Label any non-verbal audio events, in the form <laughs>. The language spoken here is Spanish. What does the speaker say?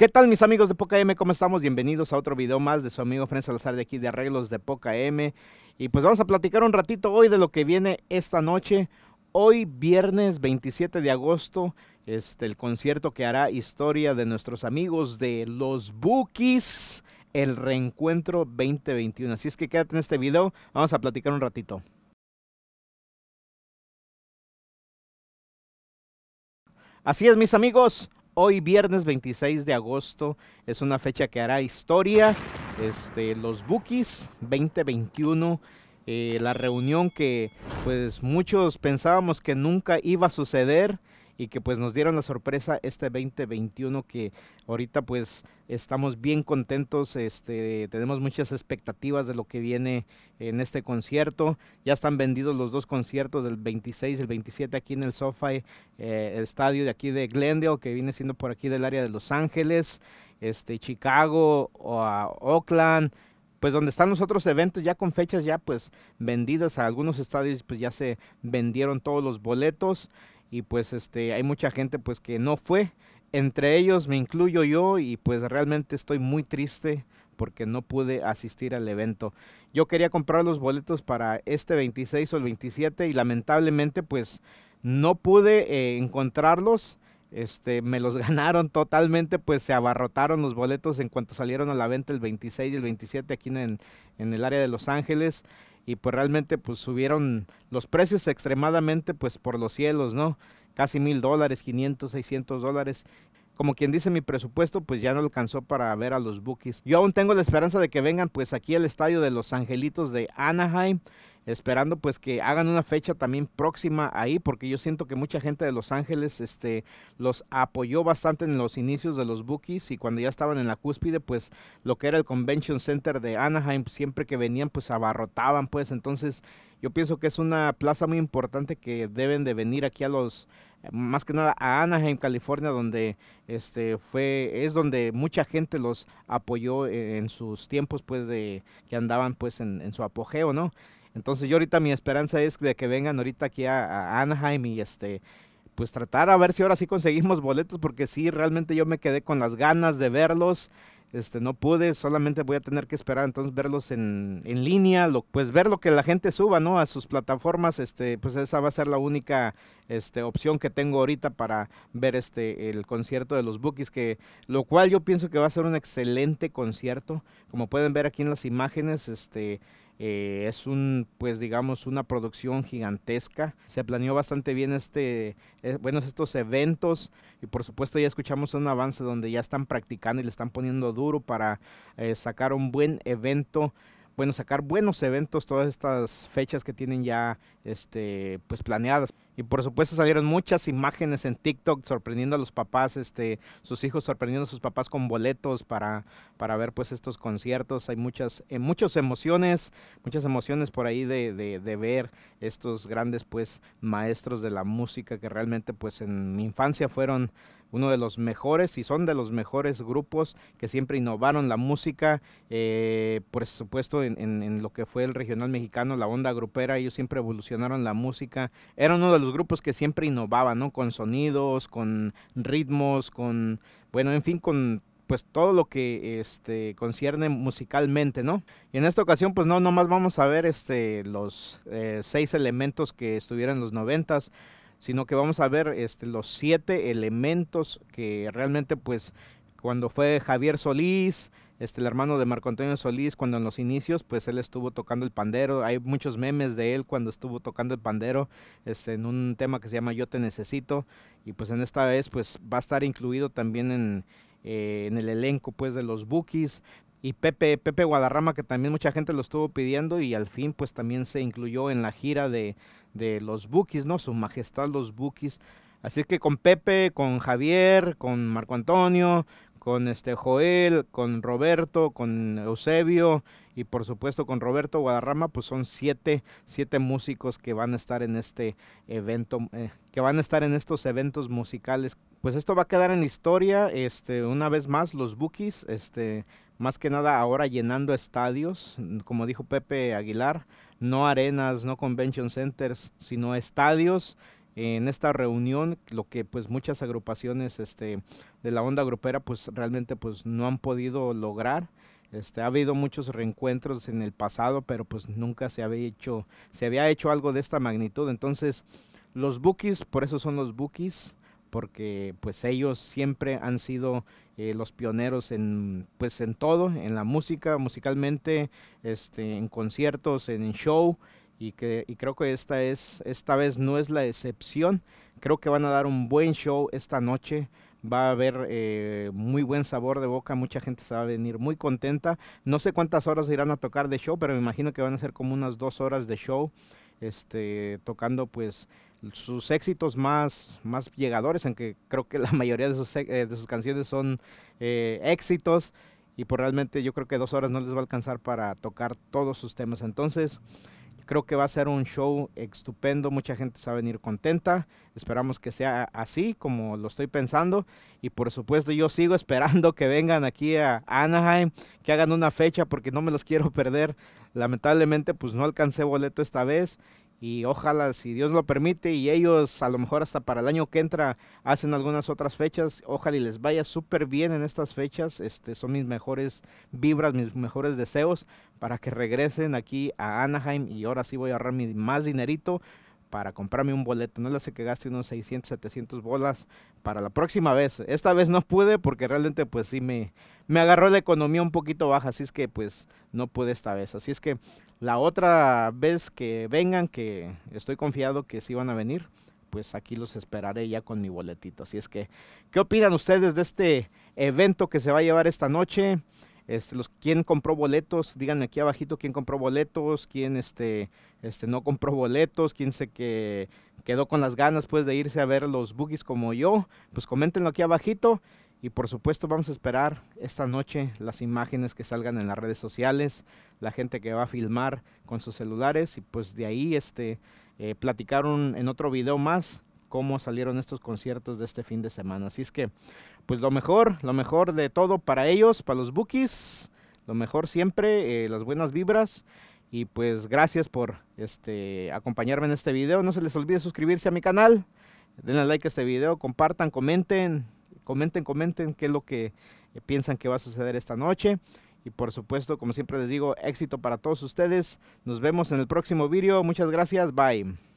¿Qué tal mis amigos de Poca M? ¿Cómo estamos? Bienvenidos a otro video más de su amigo Fren Salazar de aquí de Arreglos de Poca M. Y pues vamos a platicar un ratito hoy de lo que viene esta noche. Hoy viernes 27 de agosto, este, el concierto que hará historia de nuestros amigos de Los Bookies, el Reencuentro 2021. Así es que quédate en este video, vamos a platicar un ratito. Así es mis amigos, hoy viernes 26 de agosto es una fecha que hará historia. Este, los Bookies 2021, eh, la reunión que pues muchos pensábamos que nunca iba a suceder y que pues nos dieron la sorpresa este 2021 que ahorita pues estamos bien contentos, este, tenemos muchas expectativas de lo que viene en este concierto. Ya están vendidos los dos conciertos del 26 y el 27 aquí en el SoFi eh, Estadio de aquí de Glendale, que viene siendo por aquí del área de Los Ángeles, este, Chicago, o Oakland pues donde están los otros eventos ya con fechas ya pues vendidas a algunos estadios pues ya se vendieron todos los boletos y pues este hay mucha gente pues que no fue entre ellos me incluyo yo y pues realmente estoy muy triste porque no pude asistir al evento. Yo quería comprar los boletos para este 26 o el 27 y lamentablemente pues no pude eh, encontrarlos. Este, me los <laughs> ganaron totalmente, pues se abarrotaron los boletos en cuanto salieron a la venta el 26 y el 27 aquí en, en el área de Los Ángeles y pues realmente pues subieron los precios extremadamente pues por los cielos, ¿no? Casi mil dólares, 500, 600 dólares como quien dice, mi presupuesto pues ya no alcanzó para ver a los Bookies. Yo aún tengo la esperanza de que vengan pues aquí al estadio de los Angelitos de Anaheim esperando pues que hagan una fecha también próxima ahí porque yo siento que mucha gente de Los Ángeles este los apoyó bastante en los inicios de los Bookies y cuando ya estaban en la cúspide pues lo que era el Convention Center de Anaheim siempre que venían pues abarrotaban pues entonces yo pienso que es una plaza muy importante que deben de venir aquí a los más que nada a Anaheim, California, donde este fue es donde mucha gente los apoyó e, en, sus tiempos pues de que andaban pues en, su apogeo, ¿no? Entonces yo ahorita mi esperanza es de que vengan ahorita aquí a, Anaheim y este pues tratar a ver si ahora sí conseguimos boletos porque sí realmente yo me quedé con las ganas de verlos este, no pude, solamente voy a tener que esperar entonces verlos en, en línea, lo, pues ver lo que la gente suba, ¿no? A sus plataformas, este, pues esa va a ser la única este, opción que tengo ahorita para ver este, el concierto de los Bookies, que, lo cual yo pienso que va a ser un excelente concierto, como pueden ver aquí en las imágenes, este, eh, es un, pues digamos, una producción gigantesca. Se planeó bastante bien este, eh, estos eventos y por supuesto ya escuchamos un avance donde ya están practicando y le están poniendo duro para eh, sacar un buen evento. Bueno, sacar buenos eventos todas estas fechas que tienen ya este, pues planeadas. Y por supuesto salieron muchas imágenes en TikTok sorprendiendo a los papás, este, sus hijos sorprendiendo a sus papás con boletos para, para ver pues estos conciertos. Hay muchas, eh, muchas emociones, muchas emociones por ahí de, ver estos grandes pues maestros de la música que realmente pues en mi infancia fueron uno de los mejores y son de los mejores grupos que siempre innovaron la música, eh, por supuesto en, en lo que fue el regional mexicano, la onda grupera, ellos siempre evolucionaron la música, eran uno de los grupos que siempre innovaban, ¿no? Con sonidos, con ritmos, con, bueno, en fin, con pues todo lo que este concierne musicalmente, ¿no? Y en esta ocasión, pues no, nomás vamos a ver este los eh, seis elementos que estuvieron en los noventas, sino que vamos a ver este, los siete elementos que realmente, pues, cuando fue Javier Solís, este, el hermano de Marco Antonio Solís, cuando en los inicios, pues él estuvo tocando el pandero. Hay muchos memes de él cuando estuvo tocando el pandero este, en un tema que se llama Yo Te Necesito. Y pues en esta vez, pues va a estar incluido también en, eh, el elenco pues de los Bookies. Y Pepe, Pepe Guadarrama, que también mucha gente lo estuvo pidiendo y al fin pues también se incluyó en la gira de, de los Bookies, ¿no? Su Majestad los Bookies. Así que con Pepe, con Javier, con Marco Antonio, con este Joel, con Roberto, con Eusebio y por supuesto con Roberto Guadarrama, pues son siete, músicos que van a estar en este evento, eh, que van a estar en estos eventos musicales. Pues esto va a quedar en la historia, este, una vez más, los Bookies, este, más que nada ahora llenando estadios, como dijo Pepe Aguilar, no arenas, no convention centers, sino estadios en esta reunión, lo que pues muchas agrupaciones este, de la onda grupera pues realmente pues no han podido lograr. Este, ha habido muchos reencuentros en el pasado, pero pues nunca se había hecho, se había hecho algo de esta magnitud. Entonces, los bookies, por eso son los bookies, porque pues ellos siempre han sido eh, los pioneros en pues en todo, en la música, musicalmente, este, en conciertos, en show, y, que, y creo que esta, es, esta vez no es la excepción. Creo que van a dar un buen show esta noche va a haber eh, muy buen sabor de boca, mucha gente se va a venir muy contenta. No sé cuántas horas irán a tocar de show, pero me imagino que van a ser como unas dos horas de show, este, tocando pues sus éxitos más, más llegadores, aunque creo que <laughs> la mayoría de sus, eh, de sus canciones son eh, éxitos y por pues, realmente yo creo que dos horas no les va a alcanzar para tocar todos sus temas. Entonces, Creo que va a ser un show estupendo, mucha gente se va a venir contenta. Esperamos que sea así como lo estoy pensando. Y por supuesto yo sigo <laughs> esperando que vengan aquí a Anaheim, que hagan una fecha porque no me los quiero perder. Lamentablemente pues no alcancé boleto esta vez y ojalá si Dios lo permite y ellos a lo mejor hasta para el año que entra hacen algunas otras fechas, ojalá y les vaya súper bien en estas fechas, este son mis mejores vibras, mis mejores deseos para que regresen aquí a Anaheim y ahora sí voy a ahorrar mi más dinerito para comprarme un boleto. No le sé que gaste unos 600, 700 bolas para la próxima vez. Esta vez no pude porque realmente pues sí me, me agarró la economía un poquito baja, así es que pues no pude esta vez. Así es que la otra vez que vengan, que estoy confiado que sí van a venir, pues aquí los esperaré ya con mi boletito. Así es que, ¿qué opinan ustedes de este evento que se va a llevar esta noche? ¿Quién compró boletos? Díganme aquí abajito quién compró boletos, quién este, este, no compró boletos, quién se que quedó con las ganas pues, de irse a ver los boogies como yo. Pues coméntenlo aquí abajito. Y por supuesto vamos a esperar esta noche las imágenes que salgan en las redes sociales, la gente que va a filmar con sus celulares y pues de ahí este, eh, platicaron en otro video más cómo salieron estos conciertos de este fin de semana. Así es que, pues lo mejor, lo mejor de todo para ellos, para los bookies, lo mejor siempre, eh, las buenas vibras. Y pues gracias por este, acompañarme en este video. No se les olvide suscribirse a mi canal. Denle like a este video, compartan, comenten, comenten, comenten qué es lo que eh, piensan que va a suceder esta noche. Y por supuesto, como siempre les digo, éxito para todos ustedes. Nos vemos en el próximo video. Muchas gracias. Bye.